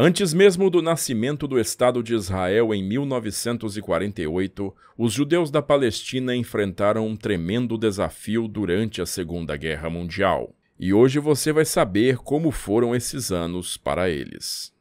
Antes mesmo do nascimento do Estado de Israel em 1948, os judeus da Palestina enfrentaram um tremendo desafio durante a Segunda Guerra Mundial. E hoje você vai saber como foram esses anos para eles.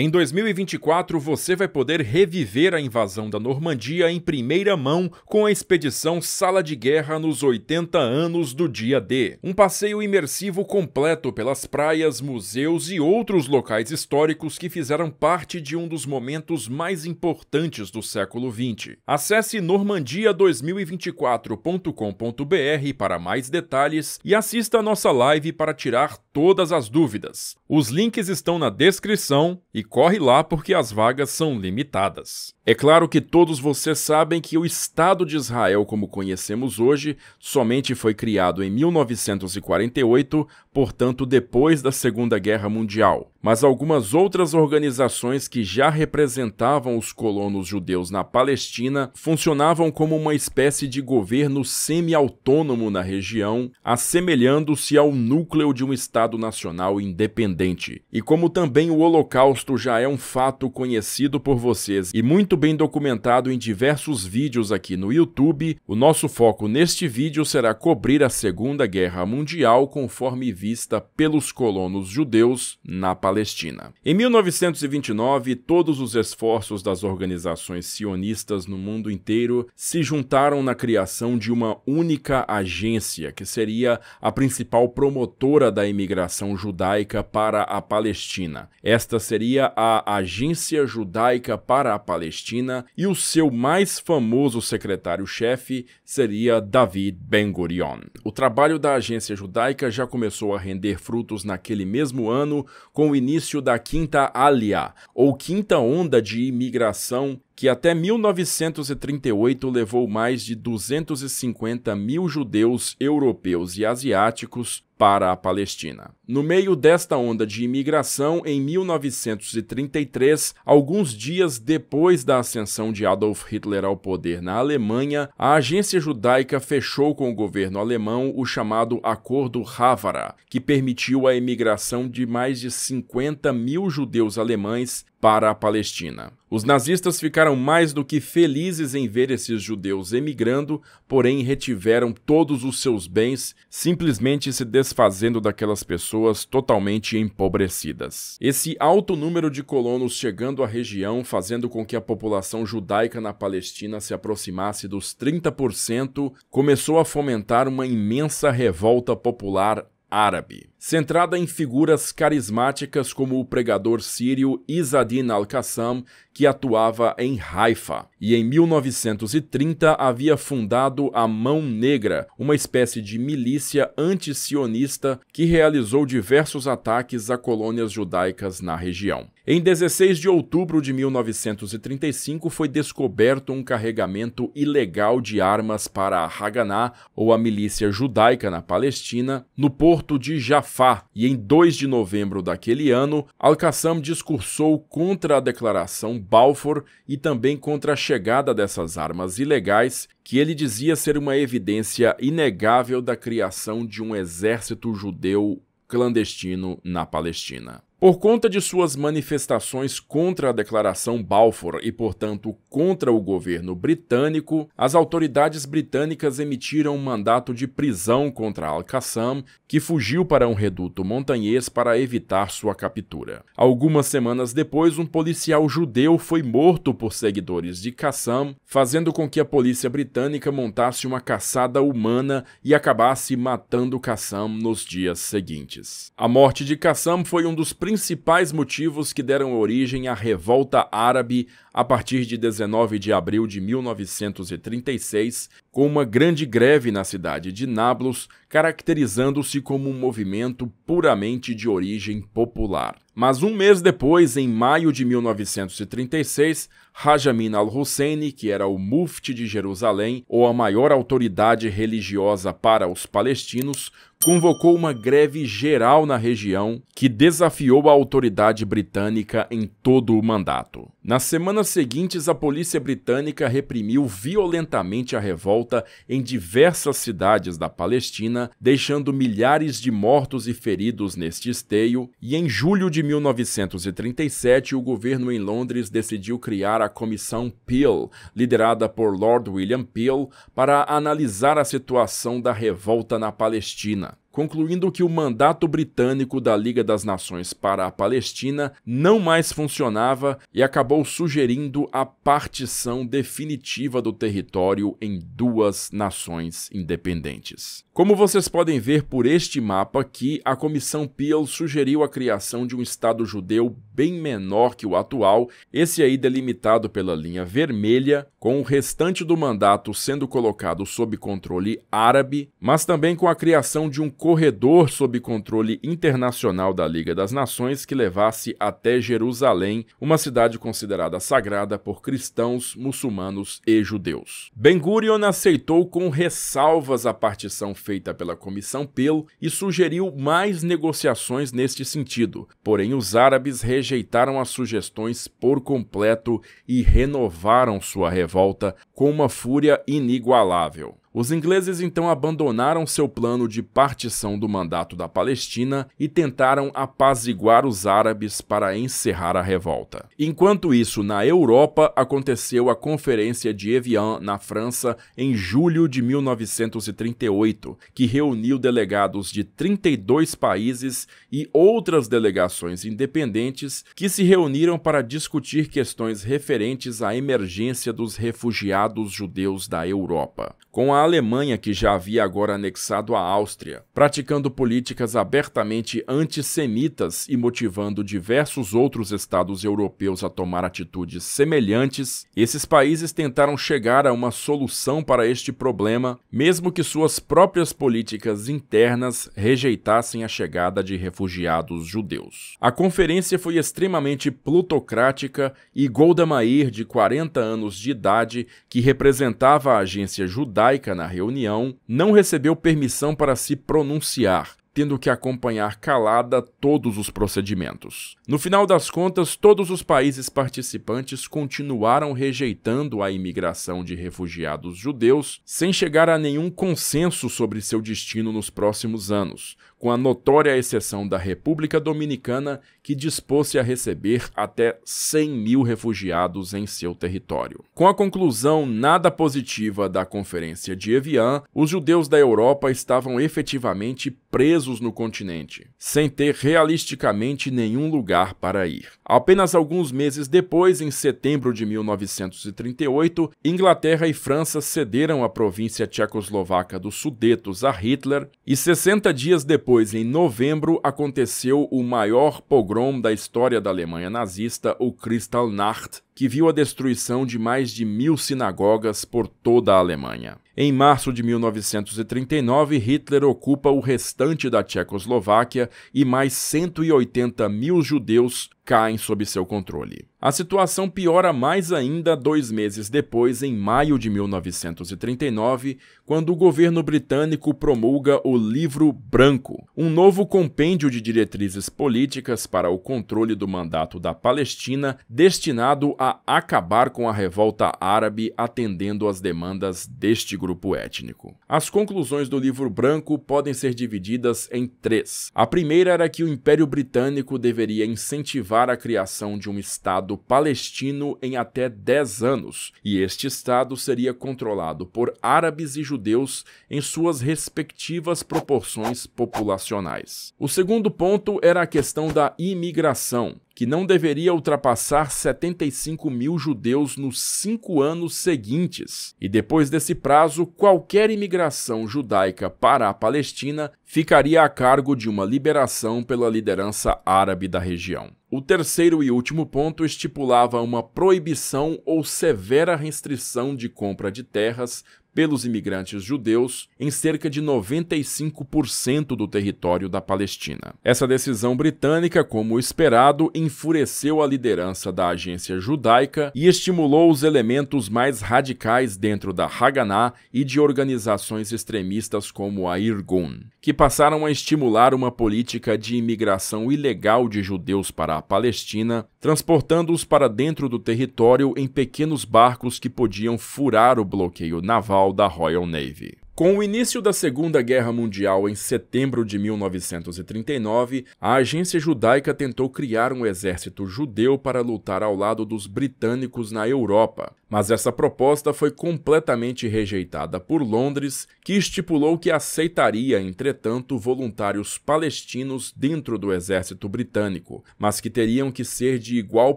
Em 2024, você vai poder reviver a invasão da Normandia em primeira mão com a expedição Sala de Guerra nos 80 anos do Dia D. Um passeio imersivo completo pelas praias, museus e outros locais históricos que fizeram parte de um dos momentos mais importantes do século XX. Acesse normandia2024.com.br para mais detalhes e assista a nossa live para tirar todas as dúvidas. Os links estão na descrição e corre lá porque as vagas são limitadas. É claro que todos vocês sabem que o Estado de Israel, como conhecemos hoje, somente foi criado em 1948 portanto, depois da Segunda Guerra Mundial. Mas algumas outras organizações que já representavam os colonos judeus na Palestina funcionavam como uma espécie de governo semi-autônomo na região, assemelhando-se ao núcleo de um Estado nacional independente. E como também o Holocausto já é um fato conhecido por vocês e muito bem documentado em diversos vídeos aqui no YouTube, o nosso foco neste vídeo será cobrir a Segunda Guerra Mundial conforme vi vista pelos colonos judeus na Palestina. Em 1929, todos os esforços das organizações sionistas no mundo inteiro se juntaram na criação de uma única agência que seria a principal promotora da imigração judaica para a Palestina. Esta seria a Agência Judaica para a Palestina e o seu mais famoso secretário-chefe seria David Ben-Gurion. O trabalho da agência judaica já começou a a render frutos naquele mesmo ano com o início da Quinta Alia, ou Quinta Onda de Imigração que até 1938 levou mais de 250 mil judeus europeus e asiáticos para a Palestina. No meio desta onda de imigração, em 1933, alguns dias depois da ascensão de Adolf Hitler ao poder na Alemanha, a agência judaica fechou com o governo alemão o chamado Acordo Havara, que permitiu a imigração de mais de 50 mil judeus alemães para a Palestina. Os nazistas ficaram mais do que felizes em ver esses judeus emigrando, porém retiveram todos os seus bens, simplesmente se desfazendo daquelas pessoas totalmente empobrecidas. Esse alto número de colonos chegando à região, fazendo com que a população judaica na Palestina se aproximasse dos 30%, começou a fomentar uma imensa revolta popular árabe. Centrada em figuras carismáticas como o pregador sírio Izzadin al-Qassam, que atuava em Haifa, e em 1930 havia fundado a Mão Negra, uma espécie de milícia antisionista que realizou diversos ataques a colônias judaicas na região. Em 16 de outubro de 1935 foi descoberto um carregamento ilegal de armas para a Haganah, ou a milícia judaica na Palestina, no porto de Jafar. e em 2 de novembro daquele ano, Al-Qassam discursou contra a declaração Balfour e também contra a chegada dessas armas ilegais, que ele dizia ser uma evidência inegável da criação de um exército judeu clandestino na Palestina. Por conta de suas manifestações contra a Declaração Balfour e, portanto, contra o governo britânico, as autoridades britânicas emitiram um mandato de prisão contra Al-Qassam, que fugiu para um reduto montanhês para evitar sua captura. Algumas semanas depois, um policial judeu foi morto por seguidores de Qassam, fazendo com que a polícia britânica montasse uma caçada humana e acabasse matando Qassam nos dias seguintes. A morte de Qassam foi um dos principais motivos que deram origem à revolta árabe a partir de 19 de abril de 1936 com uma grande greve na cidade de Nablus, caracterizando-se como um movimento puramente de origem popular. Mas um mês depois, em maio de 1936, Rajamin al-Husseini, que era o mufti de Jerusalém, ou a maior autoridade religiosa para os palestinos, convocou uma greve geral na região que desafiou a autoridade britânica em todo o mandato. Nas semanas seguintes, a polícia britânica reprimiu violentamente a revolta em diversas cidades da Palestina, deixando milhares de mortos e feridos neste esteio, e em julho de 1937, o governo em Londres decidiu criar a Comissão Peel, liderada por Lord William Peel, para analisar a situação da revolta na Palestina concluindo que o mandato britânico da Liga das Nações para a Palestina não mais funcionava e acabou sugerindo a partição definitiva do território em duas nações independentes. Como vocês podem ver por este mapa aqui, a Comissão Peel sugeriu a criação de um Estado judeu bem menor que o atual, esse aí delimitado pela linha vermelha, com o restante do mandato sendo colocado sob controle árabe, mas também com a criação de um corredor sob controle internacional da Liga das Nações que levasse até Jerusalém, uma cidade considerada sagrada por cristãos, muçulmanos e judeus. Ben Gurion aceitou com ressalvas a partição feita pela Comissão Pelo e sugeriu mais negociações neste sentido, porém os árabes rejeitaram rejeitaram as sugestões por completo e renovaram sua revolta com uma fúria inigualável. Os ingleses então abandonaram seu plano de partição do mandato da Palestina e tentaram apaziguar os árabes para encerrar a revolta. Enquanto isso, na Europa aconteceu a Conferência de Evian, na França, em julho de 1938, que reuniu delegados de 32 países e outras delegações independentes que se reuniram para discutir questões referentes à emergência dos refugiados judeus da Europa. Com a Alemanha, que já havia agora anexado a Áustria, praticando políticas abertamente antissemitas e motivando diversos outros estados europeus a tomar atitudes semelhantes, esses países tentaram chegar a uma solução para este problema, mesmo que suas próprias políticas internas rejeitassem a chegada de refugiados judeus. A conferência foi extremamente plutocrática e Golda Meir, de 40 anos de idade, que representava a agência judaica na reunião, não recebeu permissão para se pronunciar, tendo que acompanhar calada todos os procedimentos. No final das contas, todos os países participantes continuaram rejeitando a imigração de refugiados judeus, sem chegar a nenhum consenso sobre seu destino nos próximos anos, com a notória exceção da República Dominicana, que dispôs-se a receber até 100 mil refugiados em seu território. Com a conclusão nada positiva da Conferência de Evian, os judeus da Europa estavam efetivamente presos no continente, sem ter realisticamente nenhum lugar para ir. Apenas alguns meses depois, em setembro de 1938, Inglaterra e França cederam a província tchecoslovaca dos Sudetos a Hitler e 60 dias depois depois, em novembro, aconteceu o maior pogrom da história da Alemanha nazista, o Kristallnacht, que viu a destruição de mais de mil sinagogas por toda a Alemanha. Em março de 1939, Hitler ocupa o restante da Tchecoslováquia e mais 180 mil judeus caem sob seu controle. A situação piora mais ainda dois meses depois, em maio de 1939, quando o governo britânico promulga o Livro Branco, um novo compêndio de diretrizes políticas para o controle do mandato da Palestina destinado a acabar com a revolta árabe atendendo às demandas deste grupo étnico. As conclusões do livro branco podem ser divididas em três. A primeira era que o Império Britânico deveria incentivar a criação de um Estado palestino em até 10 anos, e este Estado seria controlado por árabes e judeus em suas respectivas proporções populacionais. O segundo ponto era a questão da imigração que não deveria ultrapassar 75 mil judeus nos cinco anos seguintes. E depois desse prazo, qualquer imigração judaica para a Palestina ficaria a cargo de uma liberação pela liderança árabe da região. O terceiro e último ponto estipulava uma proibição ou severa restrição de compra de terras pelos imigrantes judeus em cerca de 95% do território da Palestina. Essa decisão britânica, como esperado, enfureceu a liderança da agência judaica e estimulou os elementos mais radicais dentro da Haganah e de organizações extremistas como a Irgun, que passaram a estimular uma política de imigração ilegal de judeus para a Palestina transportando-os para dentro do território em pequenos barcos que podiam furar o bloqueio naval da Royal Navy. Com o início da Segunda Guerra Mundial em setembro de 1939, a agência judaica tentou criar um exército judeu para lutar ao lado dos britânicos na Europa. Mas essa proposta foi completamente rejeitada por Londres, que estipulou que aceitaria, entretanto, voluntários palestinos dentro do exército britânico, mas que teriam que ser de igual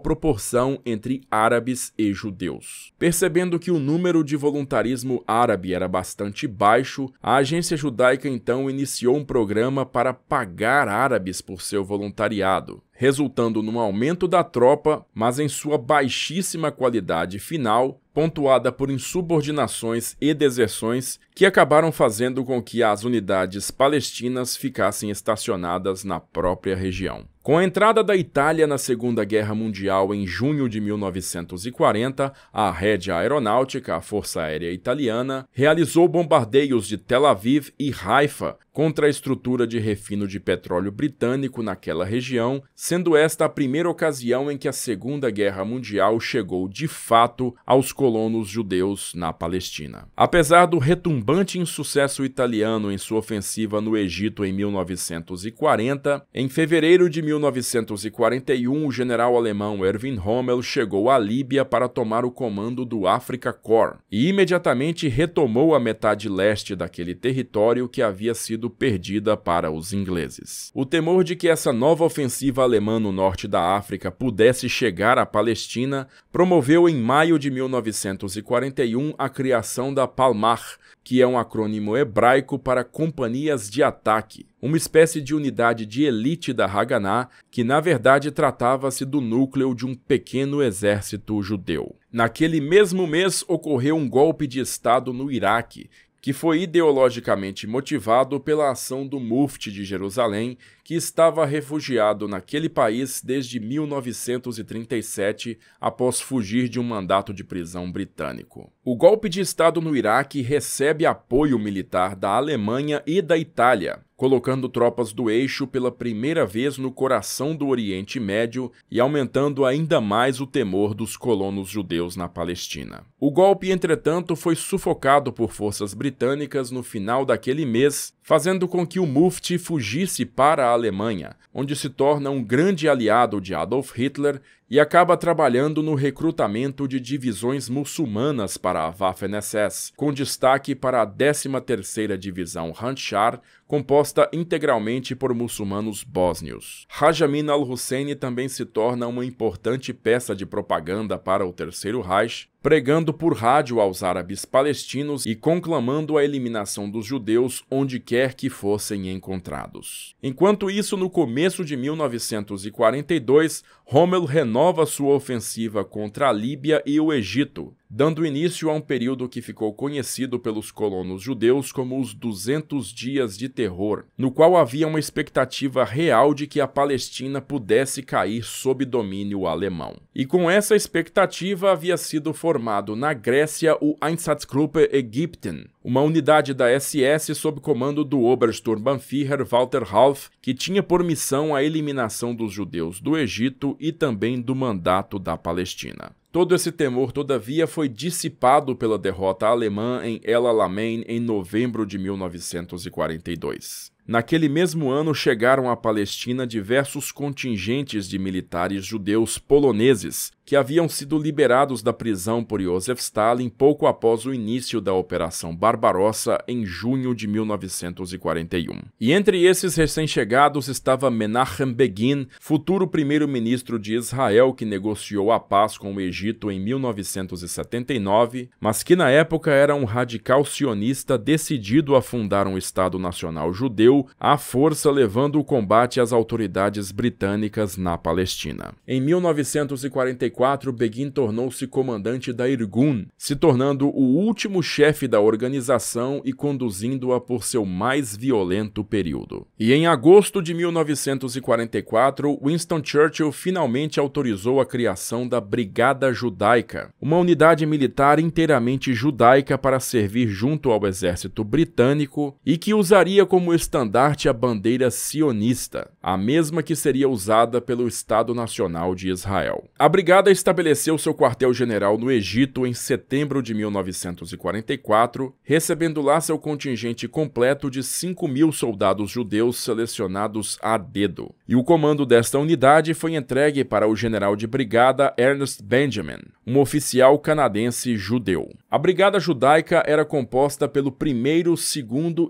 proporção entre árabes e judeus. Percebendo que o número de voluntarismo árabe era bastante baixo, baixo, a agência judaica então iniciou um programa para pagar árabes por seu voluntariado, resultando num aumento da tropa, mas em sua baixíssima qualidade final, pontuada por insubordinações e deserções que acabaram fazendo com que as unidades palestinas ficassem estacionadas na própria região. Com a entrada da Itália na Segunda Guerra Mundial em junho de 1940, a Rédia Aeronáutica, a Força Aérea Italiana, realizou bombardeios de Tel Aviv e Haifa, contra a estrutura de refino de petróleo britânico naquela região, sendo esta a primeira ocasião em que a Segunda Guerra Mundial chegou de fato aos colonos judeus na Palestina. Apesar do retumbante insucesso italiano em sua ofensiva no Egito em 1940, em fevereiro de 1941 o general alemão Erwin Rommel chegou à Líbia para tomar o comando do Africa Corps e imediatamente retomou a metade leste daquele território que havia sido sido perdida para os ingleses. O temor de que essa nova ofensiva alemã no norte da África pudesse chegar à Palestina promoveu em maio de 1941 a criação da Palmar, que é um acrônimo hebraico para Companhias de Ataque, uma espécie de unidade de elite da Haganá, que na verdade tratava-se do núcleo de um pequeno exército judeu. Naquele mesmo mês ocorreu um golpe de Estado no Iraque, que foi ideologicamente motivado pela ação do Mufti de Jerusalém, que estava refugiado naquele país desde 1937 após fugir de um mandato de prisão britânico. O golpe de Estado no Iraque recebe apoio militar da Alemanha e da Itália, colocando tropas do eixo pela primeira vez no coração do Oriente Médio e aumentando ainda mais o temor dos colonos judeus na Palestina. O golpe, entretanto, foi sufocado por forças britânicas no final daquele mês, fazendo com que o Mufti fugisse para a Alemanha, onde se torna um grande aliado de Adolf Hitler e acaba trabalhando no recrutamento de divisões muçulmanas para a Waffen-SS, com destaque para a 13ª Divisão Handschar, composta integralmente por muçulmanos bósnios. Rajamin al husseini também se torna uma importante peça de propaganda para o Terceiro Reich, pregando por rádio aos árabes palestinos e conclamando a eliminação dos judeus onde quer que fossem encontrados. Enquanto isso, no começo de 1942, Rommel renova renova sua ofensiva contra a Líbia e o Egito dando início a um período que ficou conhecido pelos colonos judeus como os 200 Dias de Terror, no qual havia uma expectativa real de que a Palestina pudesse cair sob domínio alemão. E com essa expectativa havia sido formado na Grécia o Einsatzgruppe Ägypten, uma unidade da SS sob comando do Obersturmbannführer Walter Ralph, que tinha por missão a eliminação dos judeus do Egito e também do mandato da Palestina. Todo esse temor, todavia, foi dissipado pela derrota alemã em El Alamein em novembro de 1942. Naquele mesmo ano chegaram à Palestina diversos contingentes de militares judeus poloneses, que haviam sido liberados da prisão por Joseph Stalin pouco após o início da Operação Barbarossa em junho de 1941. E entre esses recém-chegados estava Menachem Begin, futuro primeiro-ministro de Israel que negociou a paz com o Egito em 1979, mas que na época era um radical sionista decidido a fundar um Estado Nacional Judeu à força levando o combate às autoridades britânicas na Palestina. Em 1944 1944, Begin tornou-se comandante da Irgun, se tornando o último chefe da organização e conduzindo-a por seu mais violento período. E em agosto de 1944, Winston Churchill finalmente autorizou a criação da Brigada Judaica, uma unidade militar inteiramente judaica para servir junto ao exército britânico e que usaria como estandarte a bandeira sionista, a mesma que seria usada pelo Estado Nacional de Israel. A Brigada brigada estabeleceu seu quartel-general no Egito em setembro de 1944, recebendo lá seu contingente completo de 5 mil soldados judeus selecionados a dedo. E o comando desta unidade foi entregue para o general de brigada Ernest Benjamin um oficial canadense judeu. A Brigada Judaica era composta pelo 1 2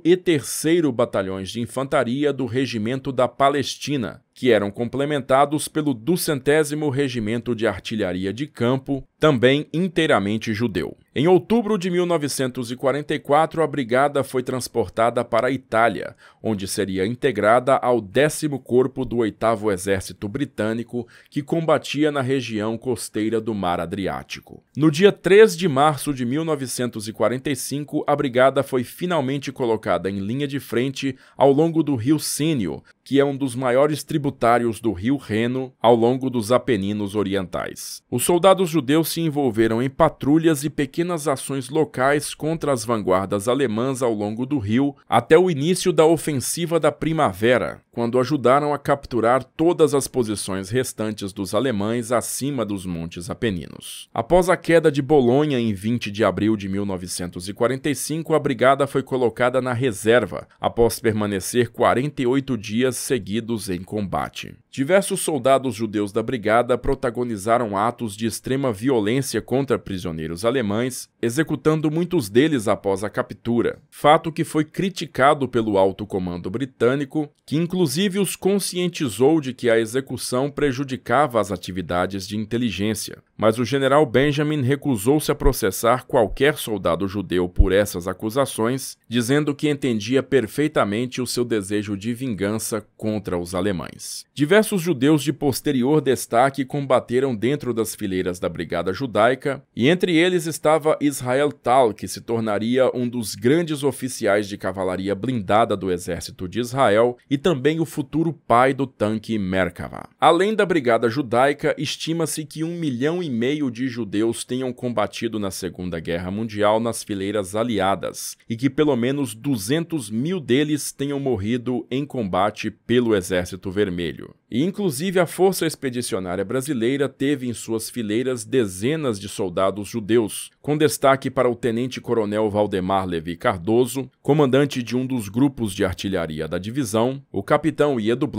e 3 Batalhões de Infantaria do Regimento da Palestina, que eram complementados pelo 200 Regimento de Artilharia de Campo também inteiramente judeu. Em outubro de 1944, a brigada foi transportada para a Itália, onde seria integrada ao 10 Corpo do 8 Exército Britânico, que combatia na região costeira do Mar Adriático. No dia 3 de março de 1945, a brigada foi finalmente colocada em linha de frente ao longo do rio Sínio, que é um dos maiores tributários do rio Reno ao longo dos Apeninos Orientais. Os soldados judeus se envolveram em patrulhas e pequenas ações locais contra as vanguardas alemãs ao longo do rio até o início da ofensiva da primavera, quando ajudaram a capturar todas as posições restantes dos alemães acima dos Montes Apeninos. Após a queda de Bolonha em 20 de abril de 1945, a brigada foi colocada na reserva, após permanecer 48 dias seguidos em combate. Diversos soldados judeus da brigada protagonizaram atos de extrema violência contra prisioneiros alemães, executando muitos deles após a captura, fato que foi criticado pelo alto comando britânico, que inclusive os conscientizou de que a execução prejudicava as atividades de inteligência mas o general Benjamin recusou-se a processar qualquer soldado judeu por essas acusações, dizendo que entendia perfeitamente o seu desejo de vingança contra os alemães. Diversos judeus de posterior destaque combateram dentro das fileiras da Brigada Judaica, e entre eles estava Israel Tal, que se tornaria um dos grandes oficiais de cavalaria blindada do exército de Israel e também o futuro pai do tanque Merkava. Além da Brigada Judaica, estima-se que um milhão e meio de judeus tenham combatido na Segunda Guerra Mundial nas fileiras aliadas e que pelo menos 200 mil deles tenham morrido em combate pelo Exército Vermelho. E, inclusive, a Força Expedicionária Brasileira teve em suas fileiras dezenas de soldados judeus, com destaque para o tenente-coronel Valdemar Levi Cardoso, comandante de um dos grupos de artilharia da divisão, o capitão Iedo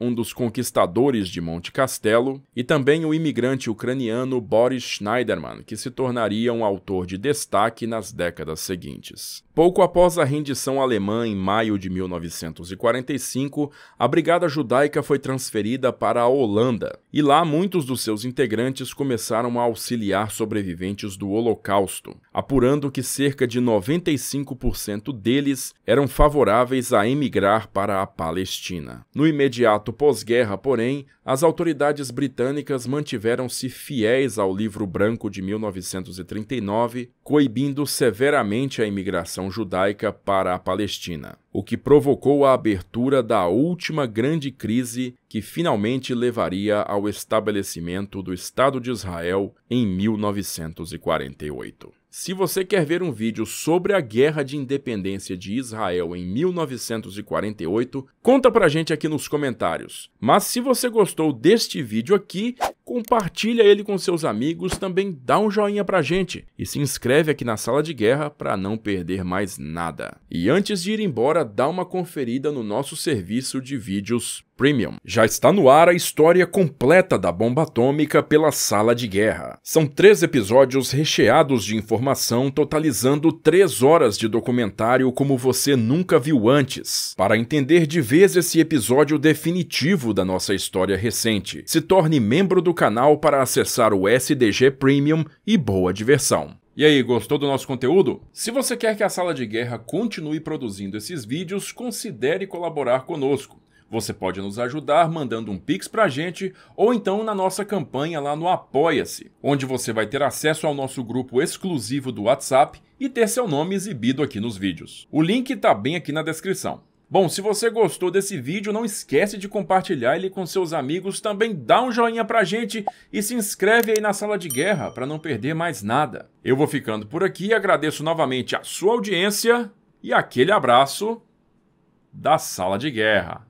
um dos conquistadores de Monte Castelo, e também o imigrante ucraniano Boris Schneiderman, que se tornaria um autor de destaque nas décadas seguintes. Pouco após a rendição alemã em maio de 1945, a Brigada Judaica foi transferida para a Holanda, e lá muitos dos seus integrantes começaram a auxiliar sobreviventes do Holocausto Holocausto, apurando que cerca de 95% deles eram favoráveis a emigrar para a Palestina. No imediato pós-guerra, porém, as autoridades britânicas mantiveram-se fiéis ao Livro Branco de 1939, coibindo severamente a imigração judaica para a Palestina o que provocou a abertura da última grande crise que finalmente levaria ao estabelecimento do Estado de Israel em 1948. Se você quer ver um vídeo sobre a Guerra de Independência de Israel em 1948, conta pra gente aqui nos comentários. Mas se você gostou deste vídeo aqui, compartilha ele com seus amigos, também dá um joinha pra gente e se inscreve aqui na sala de guerra para não perder mais nada. E antes de ir embora, dá uma conferida no nosso serviço de vídeos Premium. Já está no ar a história completa da bomba atômica pela sala de guerra. São três episódios recheados de informação, totalizando três horas de documentário como você nunca viu antes. Para entender de vez esse episódio definitivo da nossa história recente, se torne membro do canal para acessar o SDG Premium e boa diversão. E aí, gostou do nosso conteúdo? Se você quer que a Sala de Guerra continue produzindo esses vídeos, considere colaborar conosco. Você pode nos ajudar mandando um pix pra gente ou então na nossa campanha lá no Apoia-se, onde você vai ter acesso ao nosso grupo exclusivo do WhatsApp e ter seu nome exibido aqui nos vídeos. O link tá bem aqui na descrição. Bom, se você gostou desse vídeo, não esquece de compartilhar ele com seus amigos, também dá um joinha pra gente e se inscreve aí na sala de guerra para não perder mais nada. Eu vou ficando por aqui, agradeço novamente a sua audiência e aquele abraço da sala de guerra.